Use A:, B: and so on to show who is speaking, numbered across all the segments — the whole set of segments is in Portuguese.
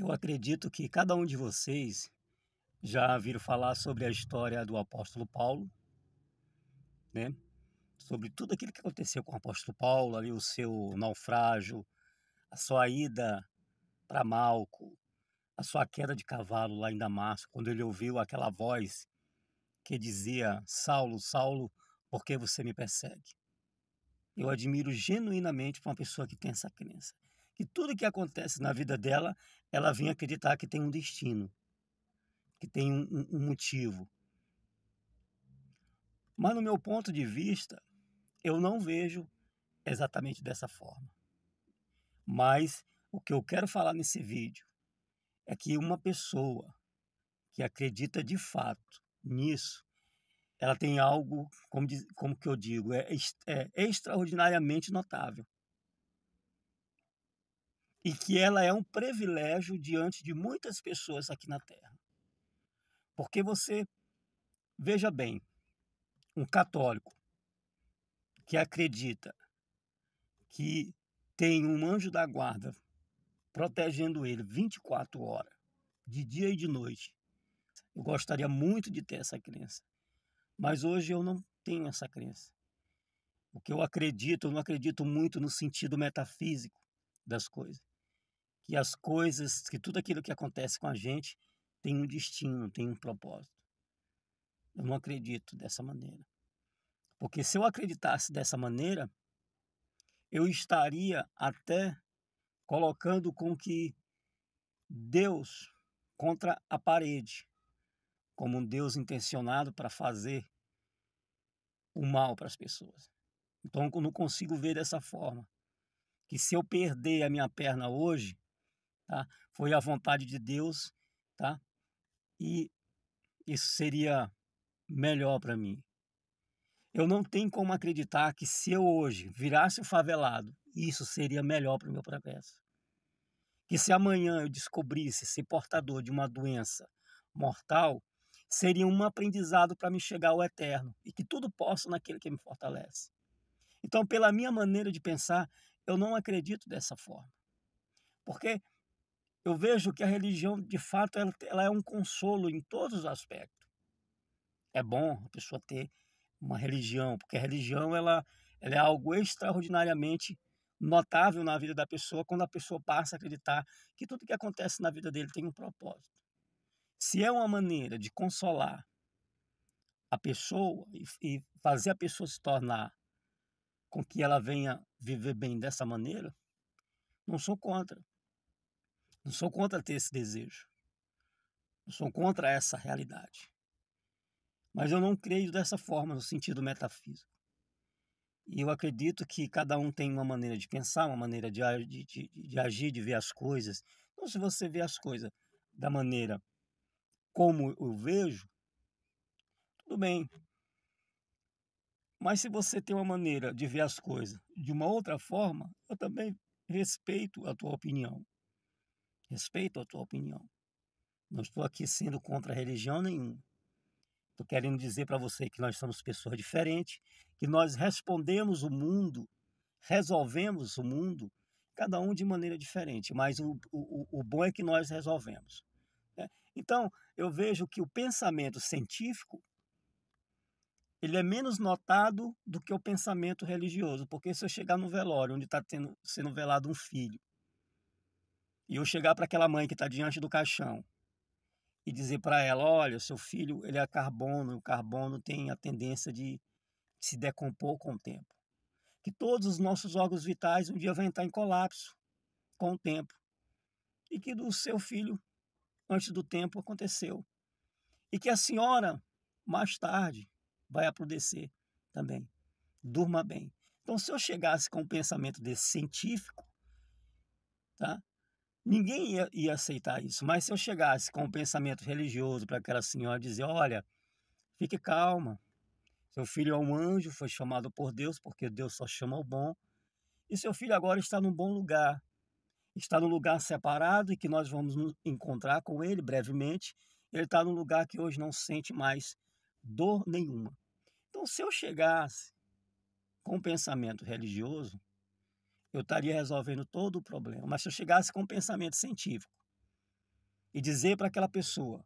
A: Eu acredito que cada um de vocês já viram falar sobre a história do apóstolo Paulo, né? Sobre tudo aquilo que aconteceu com o apóstolo Paulo, ali o seu naufrágio, a sua ida para Malco, a sua queda de cavalo lá em Damasco, quando ele ouviu aquela voz que dizia: Saulo, Saulo, por que você me persegue? Eu admiro genuinamente uma pessoa que tem essa crença que tudo que acontece na vida dela, ela vem acreditar que tem um destino, que tem um, um motivo. Mas no meu ponto de vista, eu não vejo exatamente dessa forma. Mas o que eu quero falar nesse vídeo é que uma pessoa que acredita de fato nisso, ela tem algo, como, como que eu digo, é, é extraordinariamente notável e que ela é um privilégio diante de muitas pessoas aqui na Terra. Porque você, veja bem, um católico que acredita que tem um anjo da guarda protegendo ele 24 horas, de dia e de noite. Eu gostaria muito de ter essa crença, mas hoje eu não tenho essa crença. O que eu acredito, eu não acredito muito no sentido metafísico das coisas que as coisas, que tudo aquilo que acontece com a gente tem um destino, tem um propósito. Eu não acredito dessa maneira. Porque se eu acreditasse dessa maneira, eu estaria até colocando com que Deus contra a parede, como um Deus intencionado para fazer o mal para as pessoas. Então eu não consigo ver dessa forma. Que se eu perder a minha perna hoje, tá? Foi a vontade de Deus, tá? E isso seria melhor para mim. Eu não tenho como acreditar que se eu hoje virasse o favelado, isso seria melhor para o meu progresso. Que se amanhã eu descobrisse ser portador de uma doença mortal, seria um aprendizado para me chegar ao eterno e que tudo posso naquele que me fortalece. Então, pela minha maneira de pensar, eu não acredito dessa forma. Porque eu vejo que a religião, de fato, ela, ela é um consolo em todos os aspectos. É bom a pessoa ter uma religião, porque a religião ela, ela é algo extraordinariamente notável na vida da pessoa quando a pessoa passa a acreditar que tudo que acontece na vida dele tem um propósito. Se é uma maneira de consolar a pessoa e, fazer a pessoa se tornar com que ela venha viver bem dessa maneira, não sou contra. Não sou contra ter esse desejo. Não sou contra essa realidade. Mas eu não creio dessa forma, no sentido metafísico. E eu acredito que cada um tem uma maneira de pensar, uma maneira de, de, de, de agir, de ver as coisas. Então, se você vê as coisas da maneira como eu vejo, tudo bem. Mas se você tem uma maneira de ver as coisas de uma outra forma, eu também respeito a tua opinião. Respeito a tua opinião. Não estou aqui sendo contra religião nenhuma. Estou querendo dizer para você que nós somos pessoas diferentes, que nós respondemos o mundo, resolvemos o mundo, cada um de maneira diferente, mas o, o, o bom é que nós resolvemos. Né? Então, eu vejo que o pensamento científico ele é menos notado do que o pensamento religioso, porque se eu chegar no velório onde está sendo velado um filho e eu chegar para aquela mãe que está diante do caixão e dizer para ela, olha, seu filho ele é carbono, e o carbono tem a tendência de se decompor com o tempo. Que todos os nossos órgãos vitais um dia vão entrar em colapso com o tempo. E que do seu filho, antes do tempo, aconteceu. E que a senhora, mais tarde, vai aprudecer também. Durma bem. Então, se eu chegasse com um pensamento desse científico, tá? Ninguém ia, ia, aceitar isso, mas se eu chegasse com um pensamento religioso para aquela senhora dizer: olha, fique calma, seu filho é um anjo, foi chamado por Deus, porque Deus só chama o bom, e seu filho agora está num bom lugar, está num lugar separado e que nós vamos nos encontrar com ele brevemente, ele está num lugar que hoje não sente mais dor nenhuma. Então, se eu chegasse com um pensamento religioso, eu estaria resolvendo todo o problema. Mas se eu chegasse com um pensamento científico e dizer para aquela pessoa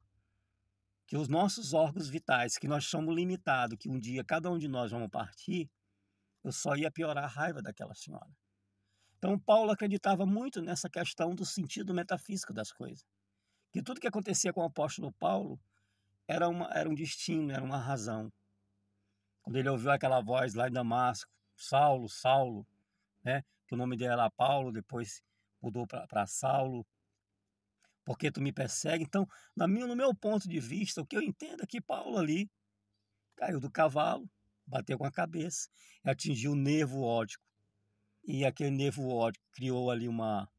A: que os nossos órgãos vitais, que nós somos limitados, que um dia cada um de nós vamos partir, eu só ia piorar a raiva daquela senhora. Então, Paulo acreditava muito nessa questão do sentido metafísico das coisas. Que tudo que acontecia com o apóstolo Paulo era, uma, era um destino, era uma razão. Quando ele ouviu aquela voz lá em Damasco, Saulo, Saulo, né? Que o nome dele era é Paulo, depois mudou para Saulo. Porque tu me persegue. Então, na minha, no meu ponto de vista, o que eu entendo é que Paulo ali caiu do cavalo, bateu com a cabeça e atingiu o nervo ótico E aquele nervo ótico criou ali uma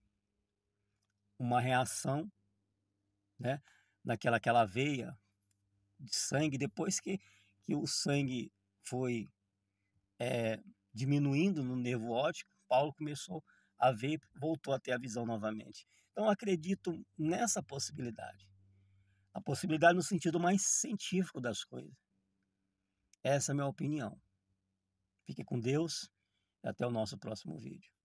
A: uma reação, né? Naquela aquela veia de sangue, depois que, que o sangue foi é, diminuindo no nervo ótico Paulo começou a ver voltou a ter a visão novamente. Então, acredito nessa possibilidade. A possibilidade no sentido mais científico das coisas. Essa é a minha opinião. Fique com Deus e até o nosso próximo vídeo.